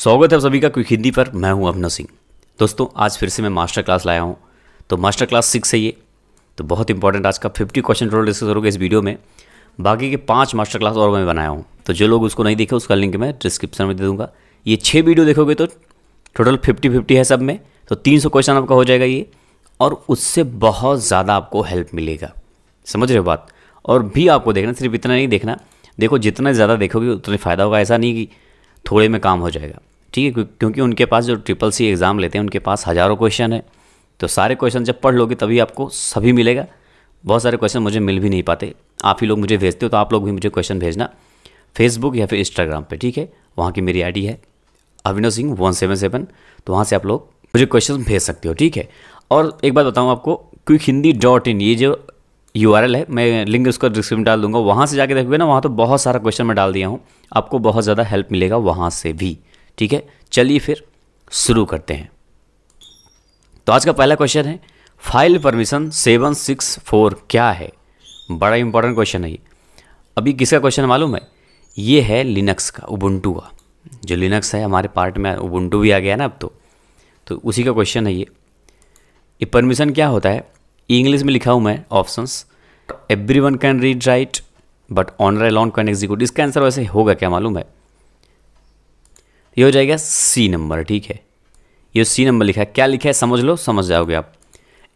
स्वागत है आप सभी का क्विक हिंदी पर मैं हूं अभिनव सिंह दोस्तों आज फिर से मैं मास्टर क्लास लाया हूं तो मास्टर क्लास सिक्स है ये तो बहुत इंपॉर्टेंट आज का फिफ्टी क्वेश्चन टोटल डिस्कस करोगे इस वीडियो में बाकी के पाँच मास्टर क्लास और मैं बनाया हूँ तो जो लोग उसको नहीं देखे उसका लिंक मैं डिस्क्रिप्शन में दे दूँगा ये छः वीडियो देखोगे तो टोटल फिफ्टी फिफ्टी है सब में तो तीन सौ क्वेश्चन आपका हो जाएगा ये और उससे बहुत ज़्यादा आपको हेल्प मिलेगा समझ रहे हो बात और भी आपको देखना सिर्फ इतना नहीं देखना देखो जितना ज़्यादा देखोगे उतना फ़ायदा होगा ऐसा नहीं कि थोड़े में काम हो जाएगा ठीक है क्योंकि उनके पास जो ट्रिपल सी एग्ज़ाम लेते हैं उनके पास हज़ारों क्वेश्चन है तो सारे क्वेश्चन जब पढ़ लोगे तभी आपको सभी मिलेगा बहुत सारे क्वेश्चन मुझे मिल भी नहीं पाते आप ही लोग मुझे भेजते हो तो आप लोग भी मुझे क्वेश्चन भेजना फेसबुक या फिर इंस्टाग्राम पे ठीक है वहाँ की मेरी आईडी है Abhinav Singh one seven seven तो वहाँ से आप लोग मुझे क्वेश्चन भेज सकते हो ठीक है और एक बात बताऊँ आपको क्विक हिंदी डॉट इन ये जो यू है मैं लिंक उसको डिस्क्रिप्शन में डाल दूंगा वहाँ से जाके देखोगे ना वहाँ तो बहुत सारा क्वेश्चन मैं डाल दिया हूँ आपको बहुत ज़्यादा हेल्प मिलेगा वहाँ से भी ठीक है चलिए फिर शुरू करते हैं तो आज का पहला क्वेश्चन है file permission seven six four क्या है बड़ा इंपॉर्टेंट क्वेश्चन है ये अभी किसका क्वेश्चन मालूम है ये है लिनक्स का उबुंटू का जो लिनक्स है हमारे पार्ट में उबुंटू भी आ गया ना अब तो तो उसी का क्वेश्चन है ये ये परमिशन क्या होता है इंग्लिश में लिखा हूँ मैं options every one can read write but owner alone can execute इसका आंसर वैसे होगा क्या मालूम है ये हो जाएगा सी नंबर ठीक है ये सी नंबर लिखा है क्या लिखा है समझ लो समझ जाओगे आप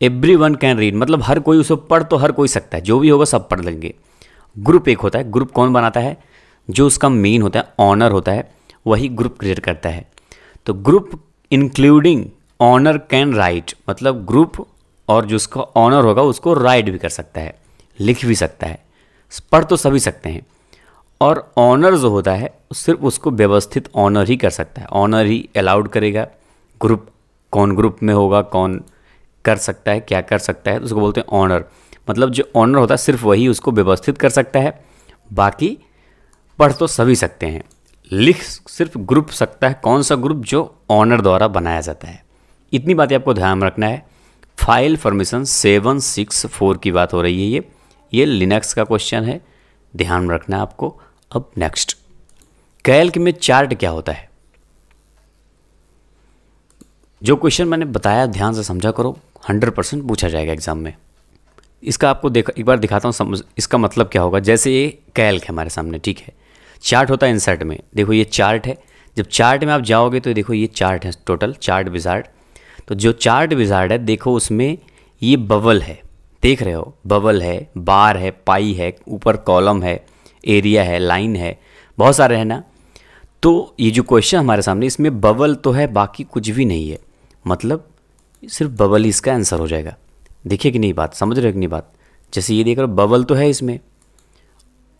एवरी वन कैन रीड मतलब हर कोई उसे पढ़ तो हर कोई सकता है जो भी होगा सब पढ़ लेंगे ग्रुप एक होता है ग्रुप कौन बनाता है जो उसका मेन होता है ऑनर होता है वही ग्रुप क्रिएट करता है तो group including owner can write मतलब ग्रुप और जो उसका ऑनर होगा उसको राइट भी कर सकता है लिख भी सकता है पढ़ तो सभी सकते हैं और ऑनर जो होता है सिर्फ उसको व्यवस्थित ऑनर ही कर सकता है ऑनर ही अलाउड करेगा ग्रुप कौन ग्रुप में होगा कौन कर सकता है क्या कर सकता है तो उसको बोलते हैं ऑनर मतलब जो ऑनर होता है सिर्फ वही उसको व्यवस्थित कर सकता है बाकी पढ़ तो सभी सकते हैं लिख सिर्फ ग्रुप सकता है कौन सा ग्रुप जो ऑनर द्वारा बनाया जाता है इतनी बातें आपको ध्यान रखना है file permission seven six four की बात हो रही है ये ये लिनक्स का क्वेश्चन है ध्यान रखना आपको अब नेक्स्ट कैल्क में चार्ट क्या होता है जो क्वेश्चन मैंने बताया ध्यान से समझा करो 100 परसेंट पूछा जाएगा एग्जाम में इसका आपको देख एक बार दिखाता हूँ समझ इसका मतलब क्या होगा जैसे ये कैल्क है हमारे सामने ठीक है चार्ट होता है इंसर्ट में देखो ये चार्ट है जब चार्ट में आप जाओगे तो देखो ये चार्ट है टोटल चार्ट विजार्ड तो जो चार्ट विजार्ड है देखो उसमें ये बबल है देख रहे हो बबल है बार है पाई है ऊपर कॉलम है एरिया है लाइन है बहुत सारे हैं ना तो ये जो क्वेश्चन हमारे सामने इसमें बबल तो है बाकी कुछ भी नहीं है मतलब सिर्फ बबल ही इसका आंसर हो जाएगा देखिए कि नहीं बात समझ रहे हो कि नहीं बात जैसे ये देख रहे हो बबल तो है इसमें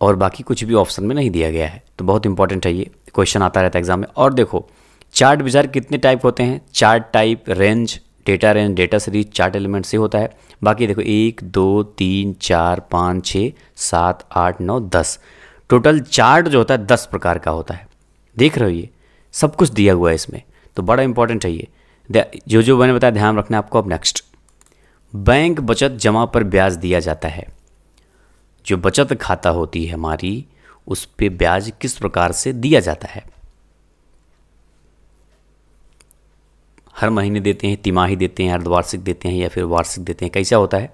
और बाकी कुछ भी ऑप्शन में नहीं दिया गया है तो बहुत इंपॉर्टेंट है ये क्वेश्चन आता रहता है एग्जाम में और देखो चार्ट बिजार कितने टाइप होते हैं chart type range data range data series chart element से होता है बाकी देखो एक दो तीन चार पाँच छः सात आठ नौ दस टोटल चार्ट जो होता है दस प्रकार का होता है देख रहे हो ये सब कुछ दिया हुआ है इसमें तो बड़ा इंपॉर्टेंट है ये जो जो मैंने बताया ध्यान रखना आपको अब नेक्स्ट बैंक बचत जमा पर ब्याज दिया जाता है जो बचत खाता होती है हमारी उस पर ब्याज किस प्रकार से दिया जाता है हर महीने देते हैं तिमाही देते हैं अर्धवार्षिक देते हैं या फिर वार्षिक देते हैं कैसा होता है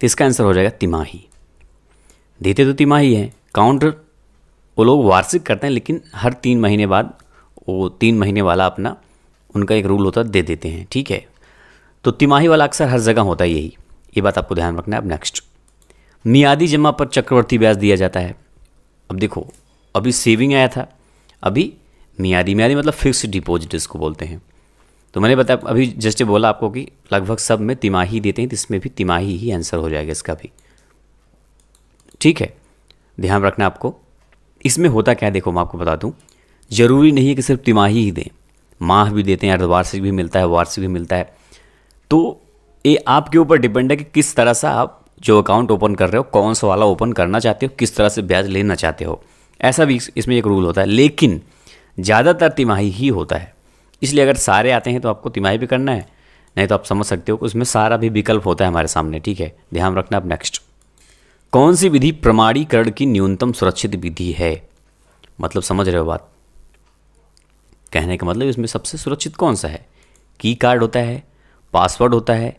तो इसका आंसर हो जाएगा तिमाही देते तो तिमाही है काउंटर वो लोग वार्षिक करते हैं लेकिन हर तीन महीने बाद वो तीन महीने वाला अपना उनका एक रूल होता है दे देते हैं ठीक है तो तिमाही वाला अक्सर हर जगह होता है यही ये बात आपको ध्यान रखना है अब नेक्स्ट मियादी जमा पर चक्रवर्ती ब्याज दिया जाता है अब देखो अभी सेविंग आया था अभी मियादी मियादी मतलब फिक्स डिपॉजिट इसको बोलते हैं तो मैंने बताया अभी जस्ट बोला आपको कि लगभग सब में तिमाही देते हैं तो इसमें भी तिमाही ही आंसर हो जाएगा इसका भी ठीक है ध्यान रखना आपको इसमें होता क्या है देखो मैं आपको बता दूँ ज़रूरी नहीं है कि सिर्फ तिमाही ही दें माह भी देते हैं अर्धवार्षिक भी मिलता है वार्षिक भी मिलता है तो ये आपके ऊपर डिपेंड है कि किस तरह से आप जो अकाउंट ओपन कर रहे हो कौन सा वाला ओपन करना चाहते हो किस तरह से ब्याज लेना चाहते हो ऐसा भी इसमें एक रूल होता है लेकिन ज़्यादातर तिमाही ही होता है इसलिए अगर सारे आते हैं तो आपको तिमाही भी करना है नहीं तो आप समझ सकते हो कि उसमें सारा भी विकल्प होता है हमारे सामने ठीक है ध्यान रखना अब नेक्स्ट कौन सी विधि प्रमाणीकरण की न्यूनतम सुरक्षित विधि है मतलब समझ रहे हो बात कहने का मतलब इसमें सबसे सुरक्षित कौन सा है की कार्ड होता है पासवर्ड होता है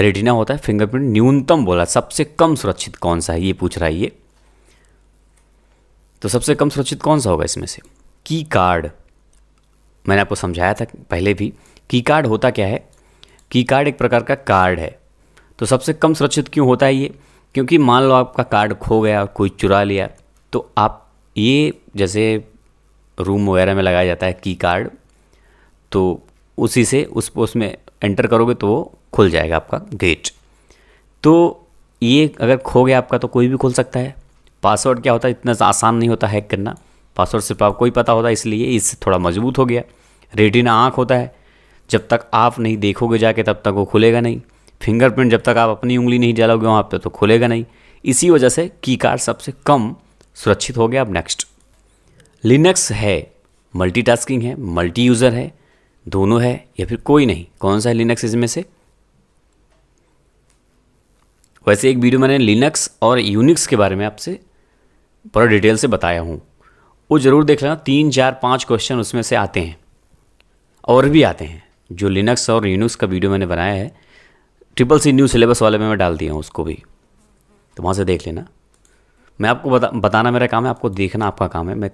रेटिना होता है फिंगरप्रिंट न्यूनतम बोला सबसे कम सुरक्षित कौन सा है ये पूछ रहा है ये तो सबसे कम सुरक्षित कौन सा होगा इसमें से की कार्ड मैंने आपको समझाया था पहले भी की कार्ड होता क्या है की कार्ड एक प्रकार का कार्ड है तो सबसे कम सुरक्षित क्यों होता है ये क्योंकि मान लो आपका कार्ड खो गया और कोई चुरा लिया तो आप ये जैसे रूम वगैरह में लगाया जाता है की कार्ड तो उसी से उस उसमें एंटर करोगे तो वो खुल जाएगा आपका गेट तो ये अगर खो गया आपका तो कोई भी खोल सकता है पासवर्ड क्या होता है इतना आसान नहीं होता हैक करना पासवर्ड सिर्फ आपको ही पता होता है इसलिए इससे थोड़ा मजबूत हो गया रेटिना आँख होता है जब तक आप नहीं देखोगे जाके तब तक वो खुलेगा नहीं फिंगरप्रिंट जब तक आप अपनी उंगली नहीं जलाओगे वहाँ पर तो खुलेगा नहीं इसी वजह से की कार्ड सबसे कम सुरक्षित हो गया अब नेक्स्ट लिनक्स है मल्टीटास्किंग है मल्टी यूज़र है दोनों है या फिर कोई नहीं कौन सा है लिनक्स इसमें से वैसे एक वीडियो मैंने लिनक्स और यूनिक्स के बारे में आपसे पूरा डिटेल से बताया हूँ वो ज़रूर देख लेना तीन चार पाँच क्वेश्चन उसमें से आते हैं और भी आते हैं जो लिनक्स और यूनिक्स का वीडियो मैंने बनाया है ट्रिपल सी न्यू सिलेबस वाले में मैं डाल दिया हूँ उसको भी तो वहाँ से देख लेना मैं आपको बता बताना मेरा काम है आपको देखना आपका काम है मैं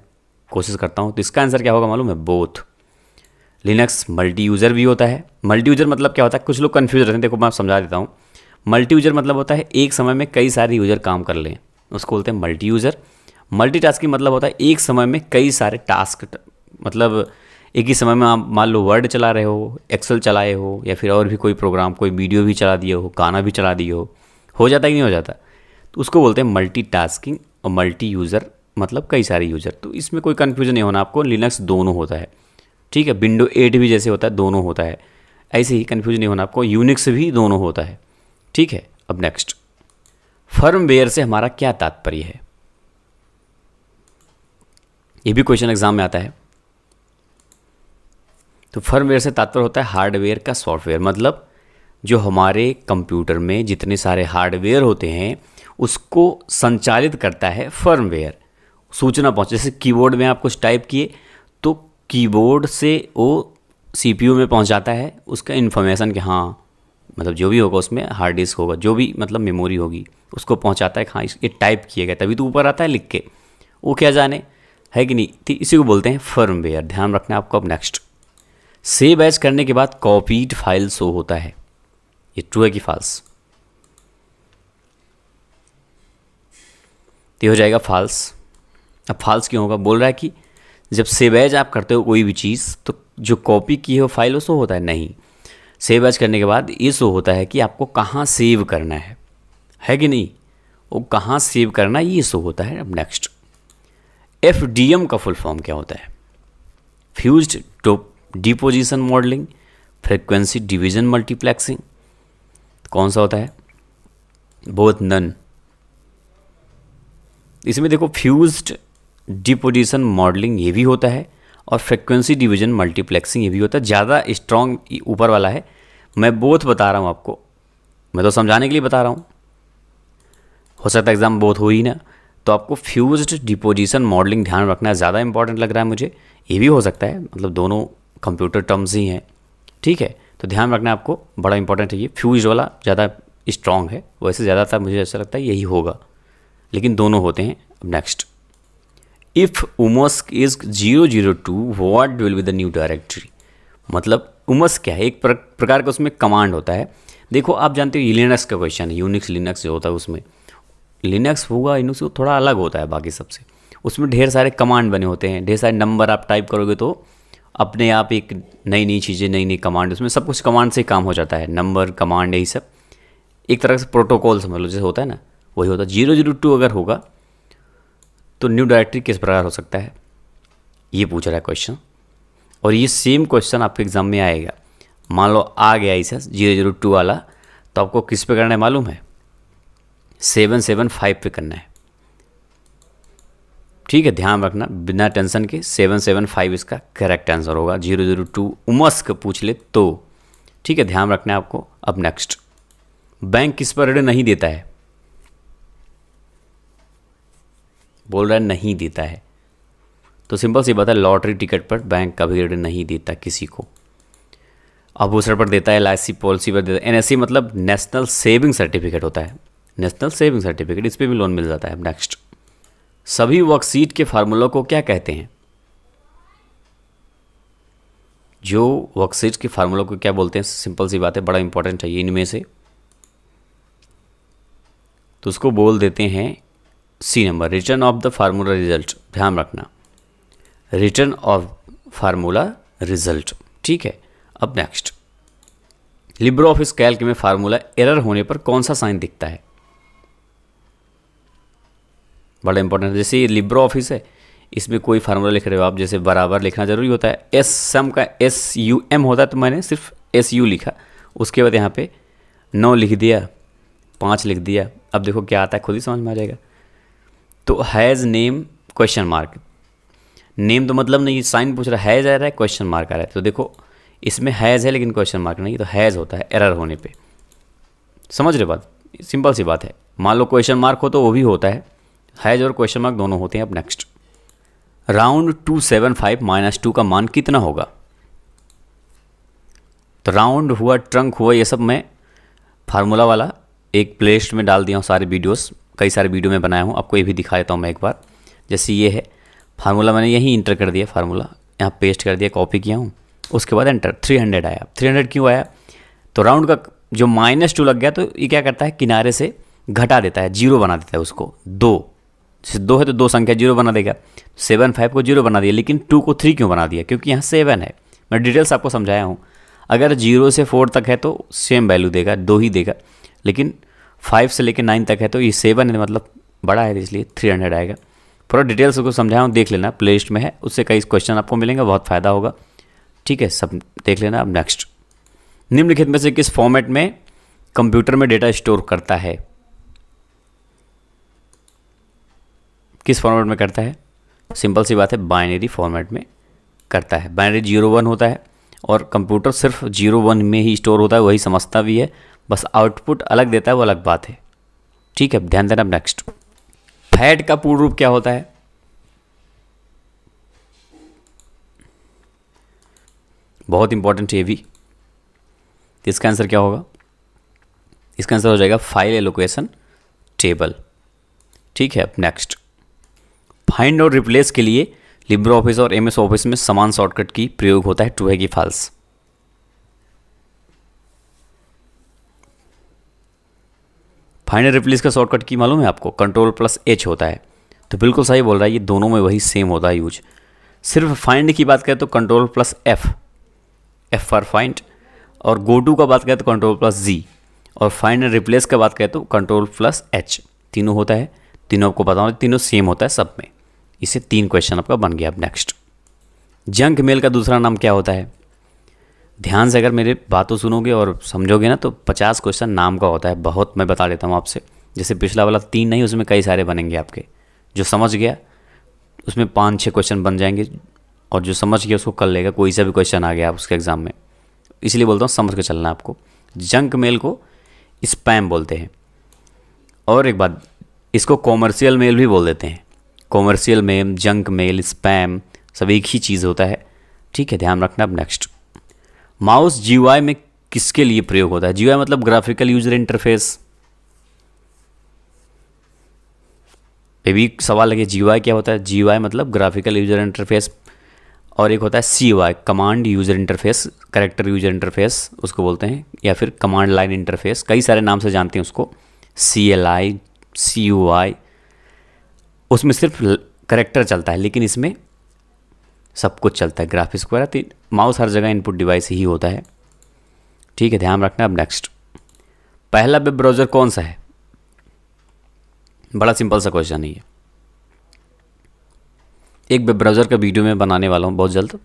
कोशिश करता हूँ तो इसका आंसर क्या होगा मालूम है बोथ लिनक्स मल्टी यूज़र भी होता है मल्टी यूज़र मतलब क्या होता है कुछ लोग कन्फ्यूज रहते हैं देखो मैं आप समझा देता हूँ मल्टी यूज़र मतलब होता है एक समय में कई सारे यूज़र काम कर लें उसको बोलते हैं मल्टी यूज़र मल्टीटास्किंग मतलब होता है एक समय में कई सारे टास्क मतलब एक ही समय में आप मान लो वर्ड चला रहे हो एक्सेल चलाए हो या फिर और भी कोई प्रोग्राम कोई वीडियो भी चला दिए हो गाना भी चला दिए हो हो जाता कि नहीं हो जाता तो उसको बोलते हैं मल्टी टास्किंग और मल्टी यूज़र मतलब कई सारे यूज़र तो इसमें कोई कन्फ्यूजन नहीं होना आपको लिनक्स दोनों होता है ठीक है विंडो एट भी जैसे होता है दोनों होता है ऐसे ही कन्फ्यूजन नहीं होना आपको यूनिक्स भी दोनों होता है ठीक है अब नेक्स्ट फर्मवेयर से हमारा क्या तात्पर्य है ये भी क्वेश्चन एग्जाम में आता है तो फर्मवेयर से तात्पर्य होता है हार्डवेयर का सॉफ्टवेयर मतलब जो हमारे कंप्यूटर में जितने सारे हार्डवेयर होते हैं उसको संचालित करता है फर्मवेयर सूचना पहुँच जैसे कीबोर्ड में आप कुछ टाइप किए तो कीबोर्ड से वो सीपीयू में पहुँचाता है उसका इन्फॉर्मेशन कि हाँ मतलब जो भी होगा उसमें हार्ड डिस्क होगा जो भी मतलब मेमोरी होगी उसको पहुँचाता है हाँ ये टाइप किया गया तभी तो ऊपर आता है लिख के वो क्या जाने है कि नहीं तो इसी को बोलते हैं फर्मवेयर ध्यान रखना आपको अब नेक्स्ट सेव एज करने के बाद कॉपीड फाइल शो होता है ये ट्रू है कि फाल्स तो हो जाएगा फाल्स अब फाल्स क्यों होगा बोल रहा है कि जब सेव एज आप करते हो कोई भी चीज़ तो जो कॉपी की है वो फाइल वो शो होता है नहीं सेव एज करने के बाद ये शो होता है कि आपको कहाँ सेव करना है है कि नहीं वो कहाँ सेव करना ये शो होता है अब नेक्स्ट एफ का फुल फॉर्म क्या होता है fuse top deposition modelling frequency division multiplexing कौन सा होता है बोथ नन इसमें देखो फ्यूज्ड डिपोजिशन मॉडलिंग ये भी होता है और फ्रिक्वेंसी डिवीजन मल्टीप्लेक्सिंग ये भी होता है ज़्यादा स्ट्रॉन्ग ऊपर वाला है मैं बोथ बता रहा हूँ आपको मैं तो समझाने के लिए बता रहा हूँ हो सकता है एग्ज़ाम बोथ हो ही ना तो आपको फ्यूज्ड डिपोजिशन मॉडलिंग ध्यान रखना ज़्यादा इंपॉर्टेंट लग रहा है मुझे ये भी हो सकता है मतलब दोनों कंप्यूटर टर्म्स ही हैं ठीक है तो ध्यान रखना आपको बड़ा इंपॉर्टेंट है ये फ्यूज वाला ज़्यादा स्ट्रॉन्ग है वैसे ज़्यादातर मुझे ऐसा लगता है यही होगा लेकिन दोनों होते हैं अब next if umask is zero zero two what will be the new directory मतलब उमस क्या है एक प्रकार का उसमें कमांड होता है देखो आप जानते हो लिनक्स का क्वेश्चन है यूनिक्स लिनक्स जो होता है उसमें लिनक्स होगा इन वो थोड़ा अलग होता है बाकी सबसे उसमें ढेर सारे कमांड बने होते हैं ढेर सारे नंबर आप टाइप करोगे तो अपने आप एक नई नई चीज़ें नई नई कमांड उसमें सब कुछ कमांड से काम हो जाता है नंबर कमांड यही सब एक तरह से प्रोटोकॉल समझ लो जैसे होता है ना वही होता है जीरो जीरो टू अगर होगा तो न्यू डायरेक्टरी किस प्रकार हो सकता है ये पूछ रहा है क्वेश्चन और ये सेम क्वेश्चन आपके एग्ज़ाम में आएगा मान लो आ गया इसे जीरो जीरो टू वाला तो आपको किस पे करना है मालूम है सेवन सेवन फाइव पर करना है ठीक है ध्यान रखना बिना टेंशन के सेवन सेवन फाइव इसका करेक्ट आंसर होगा जीरो जीरो टू उमस्क पूछ ले तो ठीक है ध्यान रखना है आपको अब नेक्स्ट बैंक किस पर ऋण नहीं देता है बोल रहा है नहीं देता है तो सिंपल सी बात है लॉटरी टिकट पर बैंक कभी ऋण नहीं देता किसी को अब उस पर देता है एल पॉलिसी पर देता है एन मतलब नेशनल सेविंग सर्टिफिकेट होता है नेशनल सेविंग सर्टिफिकेट इस पर भी लोन मिल जाता है नेक्स्ट सभी वर्कशीट के फार्मूलों को क्या कहते हैं जो वर्कशीट के फार्मूलों को क्या बोलते हैं सिंपल सी बात है बड़ा इंपॉर्टेंट है इनमें से तो उसको बोल देते हैं C number return of the formula result ध्यान रखना रिटर्न ऑफ फार्मूला रिजल्ट ठीक है अब नेक्स्ट लिब्रो ऑफिस कैल्क में फार्मूला एरर होने पर कौन सा साइन दिखता है बड़ा इंपॉर्टेंट जैसे ये लिब्रो ऑफिस है इसमें कोई फार्मूला लिख रहे हो आप जैसे बराबर लिखना ज़रूरी होता है एस सम का एस यू एम होता है तो मैंने सिर्फ एस यू लिखा उसके बाद यहाँ पे नौ लिख दिया पाँच लिख दिया अब देखो क्या आता है खुद ही समझ में आ जाएगा तो hash name question mark name तो मतलब नहीं साइन पूछ रहा हैज़ आ रहा है क्वेश्चन मार्क आ रहा है तो देखो इसमें हैज़ है लेकिन क्वेश्चन मार्क नहीं तो हैज़ होता है एरर होने पर समझ रहे बात सिंपल सी बात है मान लो क्वेश्चन मार्क हो तो वो भी होता है हैज और क्वेश्चन मार्क दोनों होते हैं अब next round two seven five minus two का मान कितना होगा तो राउंड हुआ ट्रंक हुआ ये सब मैं फार्मूला वाला एक प्लेलिस्ट में डाल दिया हूँ सारे वीडियोस कई सारे वीडियो में बनाया हूँ आपको ये भी दिखा देता हूँ मैं एक बार जैसे ये है फार्मूला मैंने यहीं इंटर कर दिया फार्मूला यहाँ पेस्ट कर दिया कॉपी किया हूँ उसके बाद एंटर 300 आया 300 क्यों आया तो राउंड का जो माइनस टू लग गया तो ये क्या करता है किनारे से घटा देता है जीरो बना देता है उसको दो जैसे दो है तो दो संख्या जीरो बना देगा सेवन फाइव को जीरो बना दिया लेकिन टू को थ्री क्यों बना दिया क्योंकि यहाँ सेवन है मैं डिटेल्स आपको समझाया हूँ अगर जीरो से फोर तक है तो सेम वैल्यू देगा दो ही देगा लेकिन फाइव से लेकर नाइन तक है तो ये सेवन है मतलब बड़ा है इसलिए थ्री हंड्रेड आएगा पूरा डिटेल्स को समझाया हूँ देख लेना प्ले लिस्ट में है उससे कई क्वेश्चन आपको मिलेंगे बहुत फ़ायदा होगा ठीक है सब देख लेना अब नेक्स्ट निम्नलिखित में से किस फॉर्मेट में कंप्यूटर में डेटा स्टोर करता है किस फॉर्मेट में करता है सिंपल सी बात है बाइनरी फॉर्मेट में करता है बाइनरी जीरो वन होता है और कंप्यूटर सिर्फ जीरो वन में ही स्टोर होता है वही समझता भी है बस आउटपुट अलग देता है वो अलग बात है ठीक है ध्यान देना अब नेक्स्ट फैट का पूर्ण रूप क्या होता है बहुत इंपॉर्टेंट है ये भी इसका आंसर क्या होगा इसका आंसर हो जाएगा फाइल एलोकेशन टेबल ठीक है अब नेक्स्ट फाइंड और रिप्लेस के लिए लिब्रो ऑफिस और एमएस ऑफिस में समान शॉर्टकट की प्रयोग होता है ट्रू है कि फाल्स फाइंड एंड रिप्लेस का शॉर्टकट की मालूम है आपको कंट्रोल प्लस एच होता है तो बिल्कुल सही बोल रहा है ये दोनों में वही सेम होता है यूज सिर्फ फाइंड की बात करें तो control plus F F for find और गो टू का बात करें तो कंट्रोल प्लस जी और फाइंड एंड रिप्लेस का बात करें तो कंट्रोल प्लस एच तीनों होता है तीनों आपको बताऊँ तो तीनों सेम होता है सब में इससे तीन क्वेश्चन आपका बन गया अब नेक्स्ट जंक मेल का दूसरा नाम क्या होता है ध्यान से अगर मेरे बातों सुनोगे और समझोगे ना तो पचास क्वेश्चन नाम का होता है बहुत मैं बता देता हूँ आपसे जैसे पिछला वाला तीन नहीं उसमें कई सारे बनेंगे आपके जो समझ गया उसमें पाँच छः क्वेश्चन बन जाएंगे और जो समझ गया उसको कर लेगा कोई सा भी क्वेश्चन आ गया आप उसके एग्ज़ाम में इसलिए बोलता हूँ समझ के चलना आपको जंक मेल को स्पैम बोलते हैं और एक बात इसको कॉमर्शियल मेल भी बोल देते हैं commercial mail junk mail spam सब एक ही चीज़ होता है ठीक है ध्यान रखना अब नेक्स्ट माउस जी में किसके लिए प्रयोग होता है जी मतलब ग्राफिकल यूजर इंटरफेस ये भी सवाल लगे जी क्या होता है जी मतलब ग्राफिकल यूजर इंटरफेस और एक होता है C Y command user interface character user interface उसको बोलते हैं या फिर कमांड लाइन इंटरफेस कई सारे नाम से जानते हैं उसको C L I C you आई उसमें सिर्फ करेक्टर चलता है लेकिन इसमें सब कुछ चलता है ग्राफिक्स वगैरह तो माउस हर जगह इनपुट डिवाइस ही होता है ठीक है ध्यान रखना अब नेक्स्ट पहला वेब ब्राउज़र कौन सा है बड़ा सिंपल सा क्वेश्चन है ये एक वेब ब्राउज़र का वीडियो मैं बनाने वाला हूँ बहुत जल्द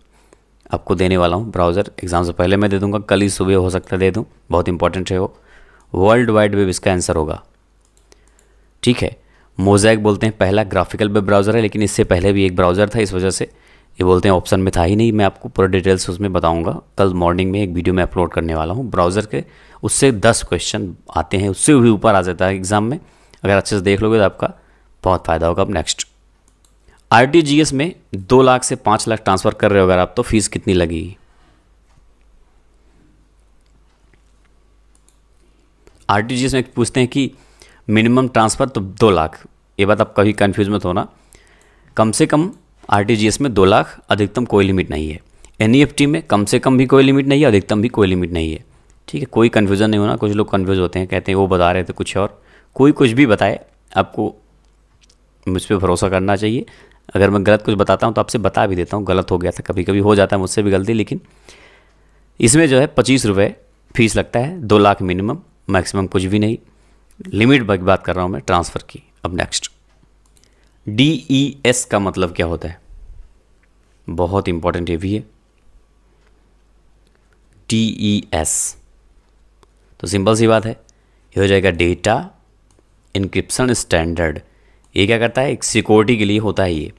आपको देने वाला हूँ ब्राउज़र एग्ज़ाम से पहले मैं दे दूँगा कल ही सुबह हो सकता है दे दूँ बहुत इंपॉर्टेंट है वो वर्ल्ड वाइड वेब इसका आंसर होगा ठीक है मोजैक बोलते हैं पहला ग्राफिकल वेब ब्राउज़र है लेकिन इससे पहले भी एक ब्राउज़र था इस वजह से ये बोलते हैं ऑप्शन में था ही नहीं मैं आपको पूरा डिटेल्स उसमें बताऊंगा कल मॉर्निंग में एक वीडियो में अपलोड करने वाला हूँ ब्राउज़र के उससे दस क्वेश्चन आते हैं उससे भी ऊपर आ जाता है एग्ज़ाम में अगर अच्छे से देख लोगे तो आपका बहुत फ़ायदा होगा अब नेक्स्ट आर में दो लाख से पाँच लाख ट्रांसफ़र कर रहे हो अगर आप तो फीस कितनी लगेगी आर में पूछते हैं कि मिनिमम ट्रांसफ़र तो दो लाख ये बात आप कभी कन्फ्यूज मत होना कम से कम आर में दो लाख अधिकतम कोई लिमिट नहीं है एन e में कम से कम भी कोई लिमिट नहीं है अधिकतम भी कोई लिमिट नहीं है ठीक है कोई कन्फ्यूज़न नहीं होना कुछ लोग कन्फ्यूज़ होते हैं कहते हैं वो बता रहे थे कुछ और कोई कुछ भी बताए आपको मुझ पर भरोसा करना चाहिए अगर मैं गलत कुछ बताता हूँ तो आपसे बता भी देता हूँ गलत हो गया था कभी कभी हो जाता है मुझसे भी गलती लेकिन इसमें जो है पच्चीस रुपये फीस लगता है दो लाख मिनिमम मैक्सिमम कुछ भी नहीं लिमिट की बात कर रहा हूं मैं ट्रांसफ़र की अब नेक्स्ट डी ई एस का मतलब क्या होता है बहुत इंपॉर्टेंट ये भी है डी ई एस तो सिंपल सी बात है ये हो जाएगा डेटा इनक्रिप्शन स्टैंडर्ड ये क्या करता है एक सिक्योरिटी के लिए होता है ये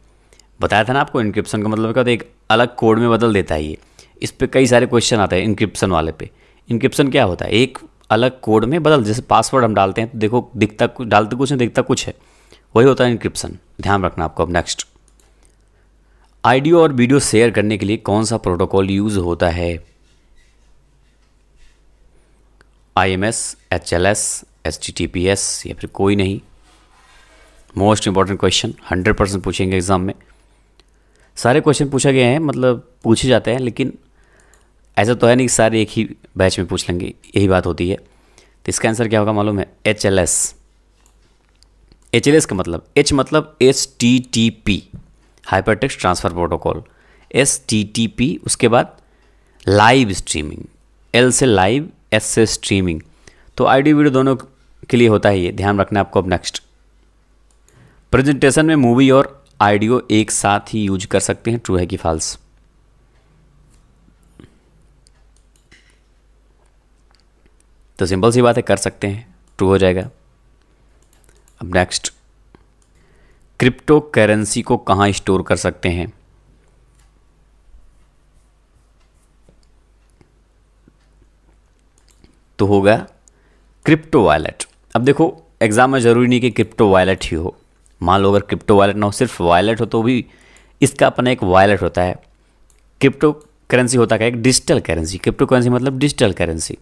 बताया था ना आपको इनक्रिप्शन का मतलब क्या होता है एक अलग कोड में बदल देता है ये इस पर कई सारे क्वेश्चन आते हैं इनक्रिप्शन वाले पे इनक्रिप्शन क्या होता है एक अलग कोड में बदल जैसे पासवर्ड हम डालते हैं तो देखो दिखता डालते कुछ नहीं दिखता कुछ है वही होता है इंक्रिप्शन ध्यान रखना आपको अब नेक्स्ट आइडियो और वीडियो शेयर करने के लिए कौन सा प्रोटोकॉल यूज़ होता है I M S H L S H T T P S या फिर कोई नहीं most important question hundred percent पूछेंगे एग्ज़ाम में सारे क्वेश्चन पूछा गया है मतलब पूछे जाते हैं लेकिन ऐसा तो है नहीं कि सारे एक ही बैच में पूछ लेंगे यही बात होती है तो इसका आंसर क्या होगा मालूम है H L S H L S का मतलब एच मतलब S T T P hyper text transfer protocol S T T P उसके बाद लाइव स्ट्रीमिंग एल से लाइव एस से स्ट्रीमिंग तो आईडी वीडियो दोनों के लिए होता है ये ध्यान रखना आपको अब नेक्स्ट प्रेजेंटेशन में मूवी और आइडियो एक साथ ही यूज कर सकते हैं ट्रू है कि फॉल्स तो सिंपल सी बात है कर सकते हैं ट्रू हो जाएगा अब नेक्स्ट क्रिप्टो करेंसी को कहाँ स्टोर कर सकते हैं तो होगा क्रिप्टो वॉलेट अब देखो एग्ज़ाम में ज़रूरी नहीं कि क्रिप्टो वॉलेट ही हो मान लो अगर क्रिप्टो वॉलेट ना हो सिर्फ वॉलेट हो तो भी इसका अपना एक वॉलेट होता है क्रिप्टो करेंसी होता है एक डिजिटल करेंसी क्रिप्टो करेंसी मतलब डिजिटल करेंसी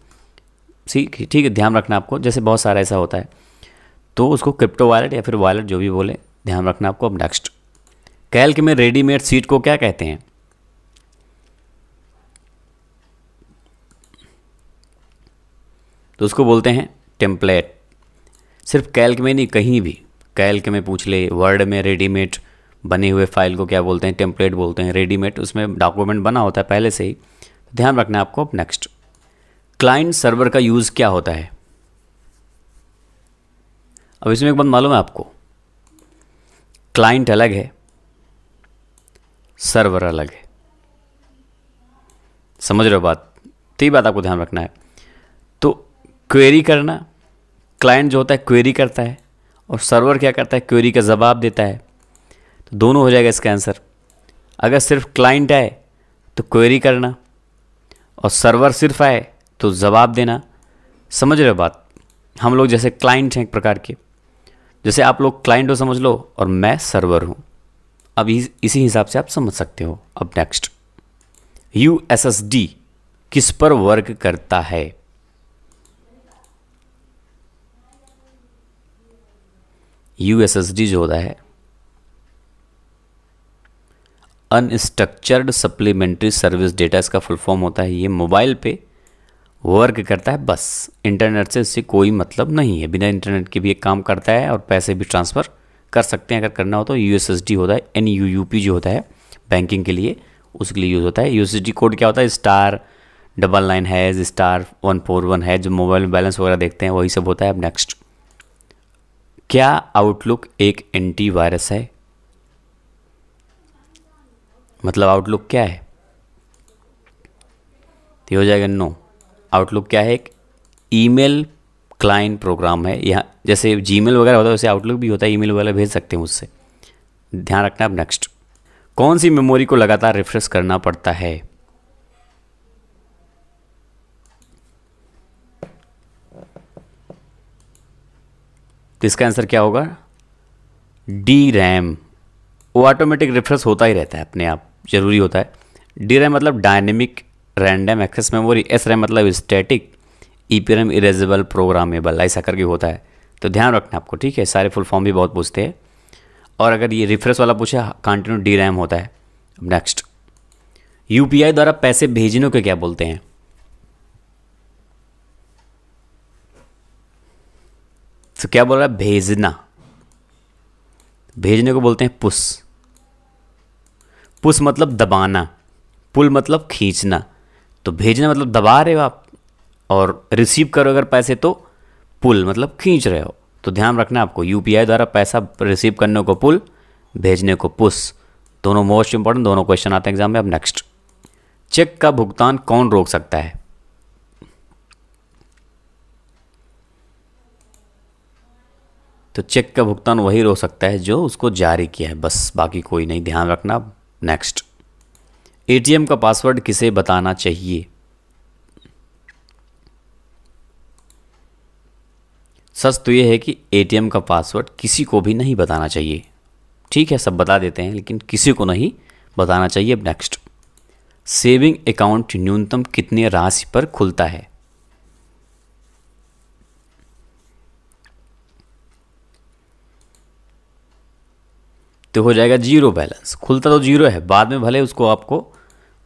ठीक है ठीक है ध्यान रखना आपको जैसे बहुत सारा ऐसा होता है तो उसको क्रिप्टो वॉलेट या फिर वॉलेट जो भी बोले ध्यान रखना आपको अब नेक्स्ट कैल्क में रेडीमेड सीट को क्या कहते हैं तो उसको बोलते हैं टेम्पलेट सिर्फ कैल्क में नहीं कहीं भी कैल्क में पूछ ले वर्ड में रेडीमेड बने हुए फाइल को क्या बोलते हैं टेम्पलेट बोलते हैं रेडीमेड उसमें डॉक्यूमेंट बना होता है पहले से ही तो ध्यान रखना आपको अब नेक्स्ट क्लाइंट सर्वर का यूज़ क्या होता है अब इसमें एक बात मालूम है आपको क्लाइंट अलग है सर्वर अलग है समझ रहे हो बात तो ये बात आपको ध्यान रखना है तो क्वेरी करना क्लाइंट जो होता है क्वेरी करता है और सर्वर क्या करता है क्वेरी का जवाब देता है तो दोनों हो जाएगा इसका आंसर अगर सिर्फ क्लाइंट आए तो क्वेरी करना और सर्वर सिर्फ आए तो जवाब देना समझ रहे हो बात हम लोग जैसे क्लाइंट हैं एक प्रकार के जैसे आप लोग क्लाइंट हो समझ लो और मैं सर्वर हूँ अब इस, इसी हिसाब से आप समझ सकते हो अब next U S S D किस पर वर्क करता है यू एस एस डी जो होता है अनस्ट्रक्चर्ड सप्लीमेंट्री सर्विस डेटा इसका फुल फॉर्म होता है ये मोबाइल पे वर्क करता है बस इंटरनेट से इससे कोई मतलब नहीं है बिना इंटरनेट के भी एक काम करता है और पैसे भी ट्रांसफ़र कर सकते हैं अगर करना हो तो यू होता है एन जो होता है बैंकिंग के लिए उसके लिए यूज़ होता है यू कोड क्या होता है star double nine hash star one four one है जो मोबाइल में बैलेंस वगैरह देखते हैं वही सब होता है अब नेक्स्ट क्या आउटलुक एक एंटी वायरस है मतलब आउटलुक क्या है तो हो जाएगा नो आउटलुक क्या है एक ईमेल क्लाइंट प्रोग्राम है यहाँ जैसे जीमेल वगैरह होता है वैसे आउटलुक भी होता है ईमेल वगैरह भेज सकते हैं उससे ध्यान रखना अब नेक्स्ट कौन सी मेमोरी को लगातार रिफ्रेश करना पड़ता है तो इसका आंसर क्या होगा डी रैम वो ऑटोमेटिक रिफ्रेश होता ही रहता है अपने आप ज़रूरी होता है डी रैम मतलब dynamic random access memory S RAM मतलब static E P RAM erasable programmable ऐसा करके होता है तो ध्यान रखना आपको ठीक है सारे फुल फॉर्म भी बहुत पूछते हैं और अगर ये रिफ्रेश वाला पूछे कंटिन्यू डी रैम होता है नेक्स्ट यू द्वारा पैसे भेजने को क्या बोलते हैं तो क्या बोल रहा है भेजना भेजने को बोलते हैं पुश पुश मतलब दबाना पुल मतलब खींचना तो भेजना मतलब दबा रहे हो आप और रिसीव करो अगर पैसे तो पुल मतलब खींच रहे हो तो ध्यान रखना आपको यू द्वारा पैसा रिसीव करने को पुल भेजने को पुस दोनों मोस्ट इंपॉर्टेंट दोनों क्वेश्चन आते हैं एग्जाम में अब नेक्स्ट चेक का भुगतान कौन रोक सकता है तो चेक का भुगतान वही रोक सकता है जो उसको जारी किया है बस बाकी कोई नहीं ध्यान रखना नेक्स्ट एटीएम का पासवर्ड किसे बताना चाहिए सच तो यह है कि एटीएम का पासवर्ड किसी को भी नहीं बताना चाहिए ठीक है सब बता देते हैं लेकिन किसी को नहीं बताना चाहिए अब नेक्स्ट सेविंग अकाउंट न्यूनतम कितने राशि पर खुलता है तो हो जाएगा जीरो बैलेंस खुलता तो जीरो है बाद में भले उसको आपको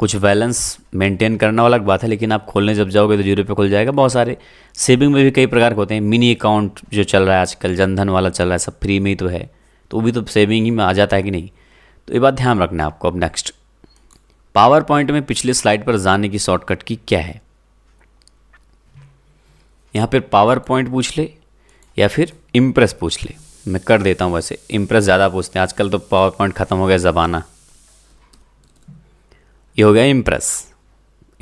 कुछ बैलेंस मेंटेन करना अलग बात है लेकिन आप खोलने जब जाओगे तो जीरो पे खुल जाएगा बहुत सारे सेविंग में भी कई प्रकार के होते हैं मिनी अकाउंट जो चल रहा है आजकल जनधन वाला चल रहा है सब फ्री में ही तो है तो वो भी तो सेविंग ही में आ जाता है कि नहीं तो ये बात ध्यान रखना है आपको अब नेक्स्ट पावर पॉइंट में पिछले स्लाइड पर जाने की शॉर्टकट की क्या है यहाँ पर पावर पॉइंट पूछ ले या फिर इम्प्रेस पूछ ले मैं कर देता हूँ वैसे इम्प्रेस ज़्यादा पूछते हैं आजकल तो पावर पॉइंट ख़त्म हो गया ज़माना ये हो गया इम्प्रेस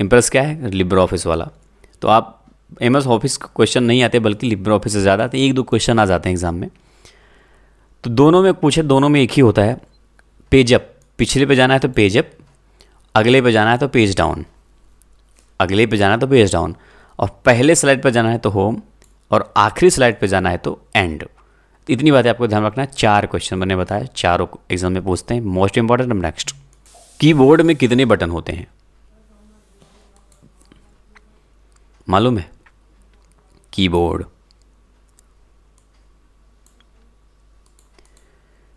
इम्प्रेस क्या है लिब्र ऑफिस वाला तो आप एम एस ऑफिस क्वेश्चन नहीं आते बल्कि लिब्रो ऑफिस से ज़्यादा आते एक दो क्वेश्चन आ जाते हैं एग्ज़ाम में तो दोनों में पूछे दोनों में एक ही होता है पेजअप पिछले पे जाना है तो पेजअप अगले पे जाना है तो पेज डाउन अगले पे जाना है तो पेज डाउन और पहले स्लाइड पर जाना है तो होम और आखिरी स्लाइड पर जाना है तो एंड इतनी बातें आपको ध्यान रखना है चार क्वेश्चन मैंने बताया चारों एग्जाम में पूछते हैं मोस्ट इंपॉर्टेंट नेक्स्ट कीबोर्ड में कितने बटन होते हैं मालूम है कीबोर्ड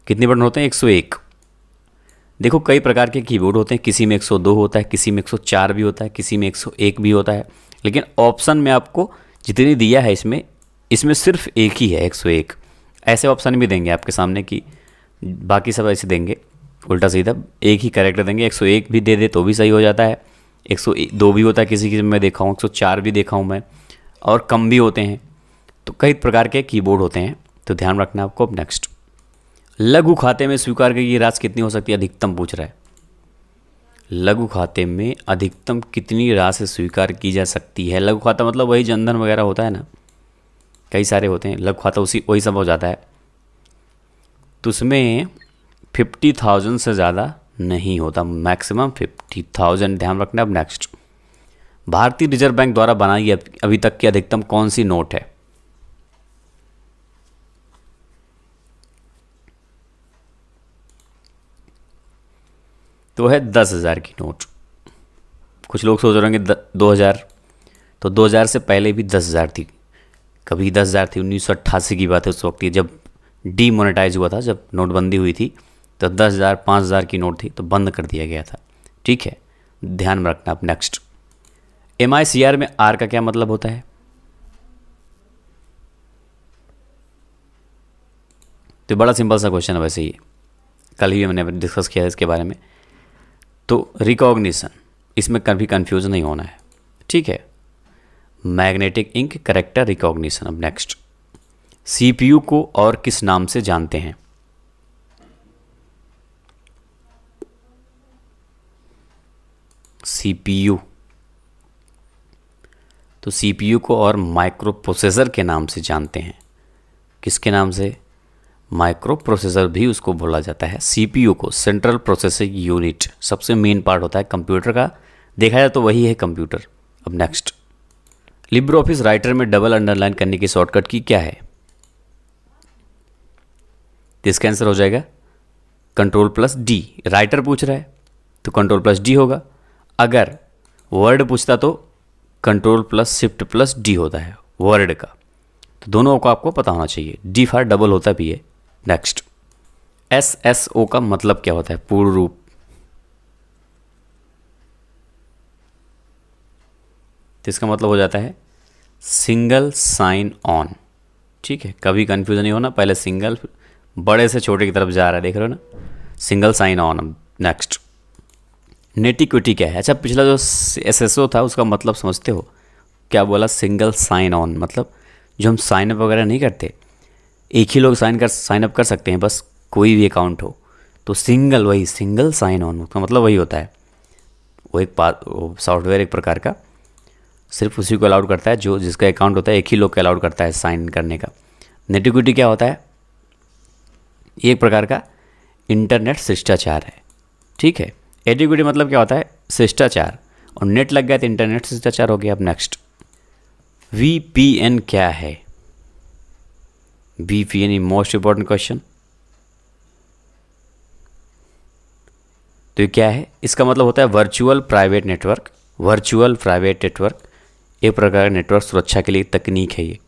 कितने बटन होते हैं 101 देखो कई प्रकार के कीबोर्ड होते हैं किसी में 102 होता है किसी में 104 भी होता है किसी में 101 भी होता है लेकिन ऑप्शन में आपको जितनी दिया है इसमें इसमें सिर्फ एक ही है 101 ऐसे ऑप्शन भी देंगे आपके सामने कि बाकी सब ऐसे देंगे उल्टा सीधा एक ही करेक्टर देंगे 101 भी दे दे तो भी सही हो जाता है 102 भी होता है किसी किसी में देखा हूँ 104 भी देखा हूँ मैं और कम भी होते हैं तो कई प्रकार के कीबोर्ड होते हैं तो ध्यान रखना आपको अब नेक्स्ट लघु खाते में स्वीकार की ये राशि कितनी हो सकती है अधिकतम पूछ रहा है लघु खाते में अधिकतम कितनी राशि स्वीकार की जा सकती है लघु खाता मतलब वही जनधन वगैरह होता है ना कई सारे होते हैं लघु खाता उसी वही सब हो जाता है तो उसमें फिफ्टी थाउजेंड से ज़्यादा नहीं होता मैक्सिमम फिफ्टी थाउजेंड ध्यान रखना अब नेक्स्ट भारतीय रिजर्व बैंक द्वारा बनाई अभी तक की अधिकतम कौन सी नोट है तो है दस हज़ार की नोट कुछ लोग सोच रहे होंगे दो हज़ार तो दो हज़ार से पहले भी दस हज़ार थी कभी दस हज़ार थी उन्नीस सौ अट्ठासी की बात है उस वक्त जब मोनेटाइज हुआ था जब नोटबंदी हुई थी तो दस हज़ार पाँच हज़ार की नोट थी तो बंद कर दिया गया था ठीक है ध्यान में रखना आप next M I C R में आर का क्या मतलब होता है तो बड़ा सिंपल सा क्वेश्चन है वैसे ही कल ही हमने डिस्कस किया है इसके बारे में तो रिकॉग्निशन इसमें कभी कन्फ्यूज नहीं होना है ठीक है मैग्नेटिक इंक करेक्टर रिकॉग्निशन अब नेक्स्ट सीपीयू को और किस नाम से जानते हैं सीपीयू तो सीपीयू को और माइक्रो प्रोसेसर के नाम से जानते हैं किसके नाम से माइक्रो प्रोसेसर भी उसको बोला जाता है सीपीयू को सेंट्रल प्रोसेसिंग यूनिट सबसे मेन पार्ट होता है कंप्यूटर का देखा जाए तो वही है कंप्यूटर अब नेक्स्ट लिब्रो ऑफिस राइटर में डबल अंडरलाइन करने की शॉर्टकट की क्या है इसका आंसर हो जाएगा कंट्रोल प्लस डी राइटर पूछ रहा है तो कंट्रोल प्लस डी होगा अगर वर्ड पूछता तो control plus shift plus D होता है वर्ड का तो दोनों को आपको पता होना चाहिए डी फार डबल होता भी है नेक्स्ट एस एस ओ का मतलब क्या होता है पूर्ण रूप तो इसका मतलब हो जाता है सिंगल साइन ऑन ठीक है कभी कन्फ्यूज़न नहीं होना पहले सिंगल बड़े से छोटे की तरफ जा रहा है देख रहे हो ना single sign on next netiquette क्या है अच्छा पिछला जो एस एस ओ था उसका मतलब समझते हो क्या बोला सिंगल साइन ऑन मतलब जो हम साइन अप वगैरह नहीं करते एक ही लोग साइन कर साइन अप कर सकते हैं बस कोई भी अकाउंट हो तो सिंगल वही सिंगल साइन ऑन उसका मतलब वही होता है वो एक पा सॉफ्टवेयर एक प्रकार का सिर्फ उसी को अलाउड करता है जो जिसका अकाउंट होता है एक ही लोग को अलाउड करता है साइन करने का नेटिक्विटी क्या होता है ये एक प्रकार का इंटरनेट शिष्टाचार है ठीक है एडिगुडी मतलब क्या होता है शिष्टाचार और नेट लग गया तो इंटरनेट शिष्टाचार हो गया अब नेक्स्ट वी पी एन क्या है V P N most important question तो ये क्या है इसका मतलब होता है virtual private network virtual private network एक प्रकार का नेटवर्क सुरक्षा के लिए तकनीक है ये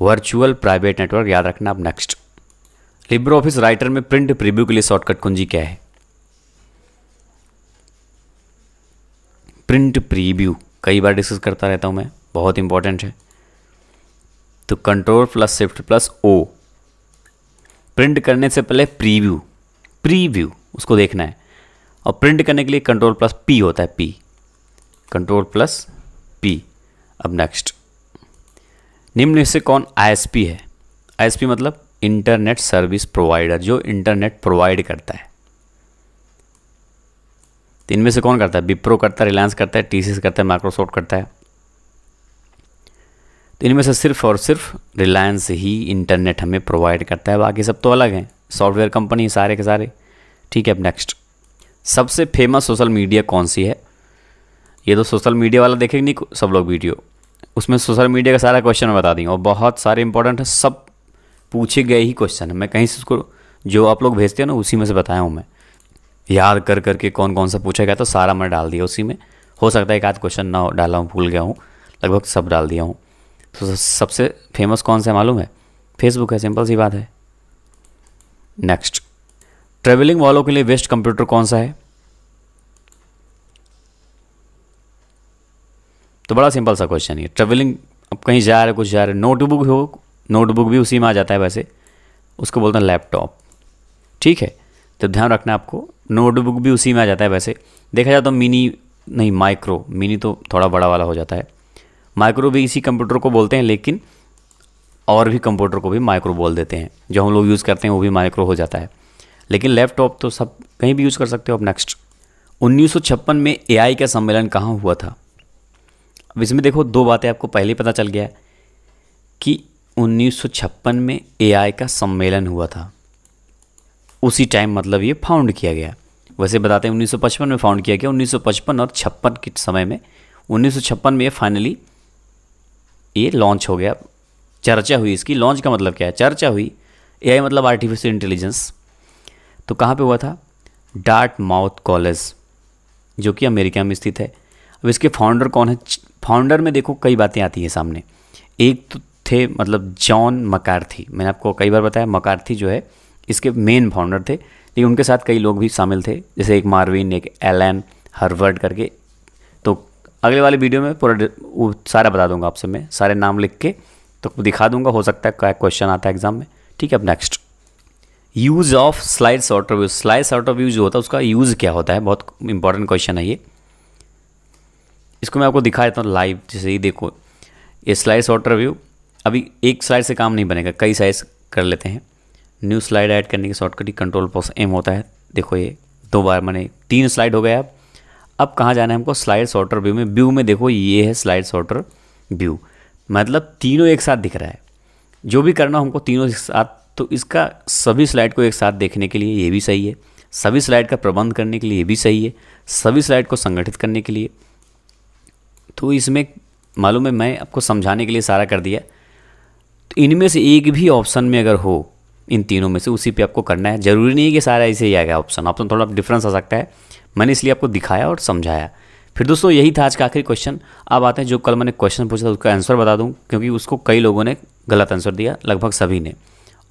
वर्चुअल प्राइवेट नेटवर्क याद रखना अब नेक्स्ट लिब्रो ऑफिस राइटर में प्रिंट प्रीव्यू के लिए शॉर्टकट कुंजी क्या है प्रिंट प्रीव्यू कई बार डिस्कस करता रहता हूँ मैं बहुत इंपॉर्टेंट है तो control plus shift plus O print करने से पहले प्रीव्यू प्रीव्यू उसको देखना है और प्रिंट करने के लिए कंट्रोल प्लस पी होता है पी कंट्रोल प्लस पी अब नेक्स्ट निम्न से कौन आईएसपी है आईएसपी मतलब इंटरनेट सर्विस प्रोवाइडर जो इंटरनेट प्रोवाइड करता है तो इनमें से कौन करता है विप्रो करता है रिलायंस करता है टी करता है माइक्रोसॉफ्ट करता है तो इनमें से सिर्फ और सिर्फ रिलायंस ही इंटरनेट हमें प्रोवाइड करता है बाकी सब तो अलग हैं सॉफ्टवेयर कंपनी सारे के सारे ठीक है अब नेक्स्ट सबसे फेमस सोशल मीडिया कौन सी है ये तो सोशल मीडिया वाला देखेंगे नहीं सब लोग वीडियो उसमें सोशल मीडिया का सारा क्वेश्चन बता दी और बहुत सारे इंपॉर्टेंट है सब पूछे गए ही क्वेश्चन है मैं कहीं से उसको जो आप लोग भेजते हो ना उसी में से बताया हूँ मैं याद कर करके कौन कौन सा पूछा गया तो सारा मैं डाल दिया उसी में हो सकता है एक आध क्वेश्चन ना डाला हूँ भूल गया हूँ लगभग सब डाल दिया हूँ तो सबसे फेमस कौन सा मालूम है फेसबुक है सिंपल सी बात है नेक्स्ट ट्रेवलिंग वालों के लिए बेस्ट कंप्यूटर कौन सा है तो बड़ा सिंपल सा क्वेश्चन है ट्रेवलिंग अब कहीं जा रहे कुछ जा रहे नोटबुक हो नोटबुक भी उसी में आ जाता है वैसे उसको बोलते हैं लैपटॉप ठीक है तो ध्यान रखना आपको नोटबुक भी उसी में आ जाता है वैसे देखा जाए तो मिनी नहीं माइक्रो मिनी तो थोड़ा बड़ा वाला हो जाता है माइक्रो भी इसी कंप्यूटर को बोलते हैं लेकिन और भी कंप्यूटर को भी माइक्रो बोल देते हैं जो हम लोग यूज़ करते हैं वो भी माइक्रो हो जाता है लेकिन लैपटॉप तो सब कहीं भी यूज़ कर सकते हो आप नेक्स्ट उन्नीस में ए का सम्मेलन कहाँ हुआ था अब इसमें देखो दो बातें आपको पहले पता चल गया कि उन्नीस में ए का सम्मेलन हुआ था उसी टाइम मतलब ये फाउंड किया गया वैसे बताते हैं 1955 में फाउंड किया गया 1955 और छप्पन के समय में 1956 में ये फाइनली ये लॉन्च हो गया चर्चा हुई इसकी लॉन्च का मतलब क्या है चर्चा हुई ए मतलब आर्टिफिशियल इंटेलिजेंस तो कहाँ पे हुआ था डार्ट माउथ कॉलेज जो कि अमेरिका में स्थित है अब इसके फाउंडर कौन है फाउंडर में देखो कई बातें आती हैं सामने एक तो थे मतलब जॉन मकार्थी मैंने आपको कई बार बताया मकार्थी जो है इसके मेन फाउंडर थे लेकिन उनके साथ कई लोग भी शामिल थे जैसे एक मार्विन एक एलन हर्वर्ड करके तो अगले वाले वीडियो में पूरा वो सारा बता दूंगा आपसे मैं सारे नाम लिख के तो दिखा दूंगा हो सकता है क्या क्वेश्चन आता है एग्जाम में ठीक है अब next use of slide of view slide of view जो होता है उसका यूज़ क्या होता है बहुत इंपॉर्टेंट क्वेश्चन है ये इसको मैं आपको दिखा देता हूँ लाइव जैसे ही देखो ये स्लाइड ऑफ व्यू अभी एक स्लाइड से काम नहीं बनेगा कई साइज कर लेते हैं न्यू स्लाइड ऐड करने के शॉर्टकट कंट्रोल प्लस एम होता है देखो ये दो बार मैंने तीन स्लाइड हो गया अब अब कहाँ जाना है हमको स्लाइड शॉर्टर व्यू में व्यू में देखो ये है स्लाइड शॉर्टर व्यू मतलब तीनों एक साथ दिख रहा है जो भी करना हमको तीनों एक साथ तो इसका सभी स्लाइड को एक साथ देखने के लिए ये भी सही है सभी स्लाइड का प्रबंध करने के लिए ये भी सही है सभी स्लाइड को संगठित करने के लिए तो इसमें मालूम है मैं आपको समझाने के लिए सारा कर दिया तो इनमें से एक भी ऑप्शन में अगर हो इन तीनों में से उसी पे आपको करना है ज़रूरी नहीं है कि सारा ऐसे ही आ गया ऑप्शन ऑप्शन तो थोड़ा डिफरेंस आ सकता है मैंने इसलिए आपको दिखाया और समझाया फिर दोस्तों यही था आज का आखिरी क्वेश्चन अब आते हैं जो कल मैंने क्वेश्चन पूछा था उसका आंसर बता दूँ क्योंकि उसको कई लोगों ने गलत आंसर दिया लगभग सभी ने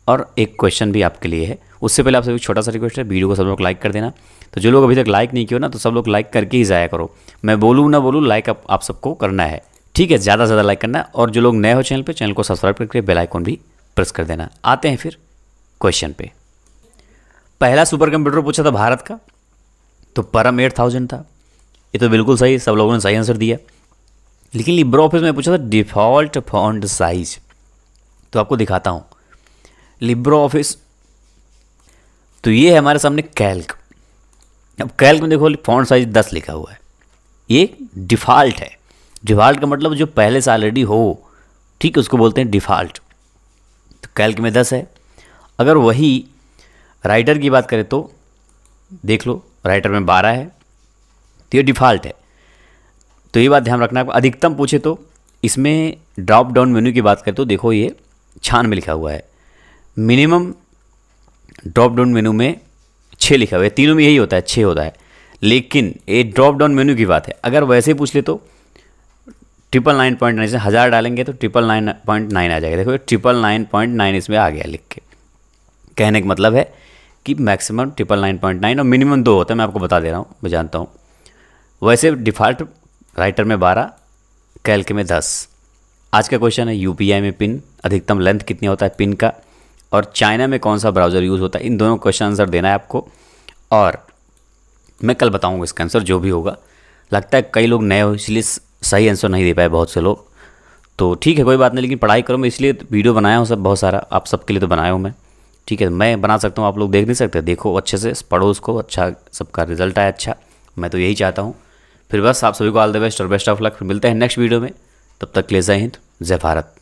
और एक क्वेश्चन भी आपके लिए है उससे पहले आप सभी छोटा सा रिक्वेस्ट है वीडियो को सब लोग लाइक कर देना तो जो लोग अभी तक लाइक नहीं किया ना तो सब लोग लाइक करके ही जाया करो मैं बोलूँ ना बोलूँ लाइक आप, आप सबको करना है ठीक है ज़्यादा से ज़्यादा लाइक करना है और जो लोग नए हो चैनल पर चैनल को सब्सक्राइब करके बेलाइकॉन भी प्रेस कर देना आते हैं फिर क्वेश्चन पे पहला सुपर कंप्यूटर पूछा था भारत का तो परम एट थाउजेंड था ये तो बिल्कुल सही सब लोगों ने सही आंसर दिया लेकिन लिब्रो ऑफिस में पूछा था डिफ़ॉल्ट फॉन्ट साइज तो आपको दिखाता हूँ लिब्रो ऑफिस तो ये है हमारे सामने कैल्क अब कैल्क में देखो फॉन्ट साइज दस लिखा हुआ है ये डिफ़ॉल्ट है डिफ़ॉल्ट का मतलब जो पहले से ऑलरेडी हो ठीक है उसको बोलते हैं डिफ़ॉल्ट तो कैल्क में दस है अगर वही राइटर की बात करें तो देख लो राइटर में बारह है तो ये डिफ़ॉल्ट है तो ये बात ध्यान रखना है अधिकतम पूछे तो इसमें ड्रॉप डाउन मेन्यू की बात करें तो देखो ये छान में लिखा हुआ है मिनिमम ड्रॉप डाउन मेन्यू में छः लिखा हुआ है तीनों में यही होता है छः होता है लेकिन ये ड्रॉप डाउन मेन्यू की बात है अगर वैसे पूछ ले तो ट्रिपल नाइन पॉइंट नाइन से हज़ार डालेंगे तो ट्रिपल नाइन पॉइंट नाइन आ जाएगा देखो ट्रिपल नाइन पॉइंट नाइन इसमें आ गया लिख के कहने का मतलब है कि maximum triple nine point nine और मिनिमम दो होता है मैं आपको बता दे रहा हूँ मैं जानता हूँ वैसे डिफ़ॉल्ट राइटर में बारह कैल्क में दस आज का क्वेश्चन है यू में पिन अधिकतम लेंथ कितनी होता है पिन का और चाइना में कौन सा ब्राउज़र यूज़ होता है इन दोनों क्वेश्चन आंसर देना है आपको और मैं कल बताऊँगा इसका आंसर जो भी होगा लगता है कई लोग नए हो इसलिए सही आंसर नहीं दे पाए बहुत से लोग तो ठीक है कोई बात नहीं लेकिन पढ़ाई करो मैं इसलिए वीडियो बनाया हूँ सब बहुत सारा आप सबके लिए तो बनाया हूँ मैं ठीक है मैं बना सकता हूँ आप लोग देख नहीं सकते देखो अच्छे से पढ़ो उसको अच्छा सबका रिजल्ट आए अच्छा मैं तो यही चाहता हूँ फिर बस आप सभी को ऑल द बेस्ट और बेस्ट ऑफ लक फिर मिलते हैं नेक्स्ट वीडियो में तब तक ले जय हिंद जय भारत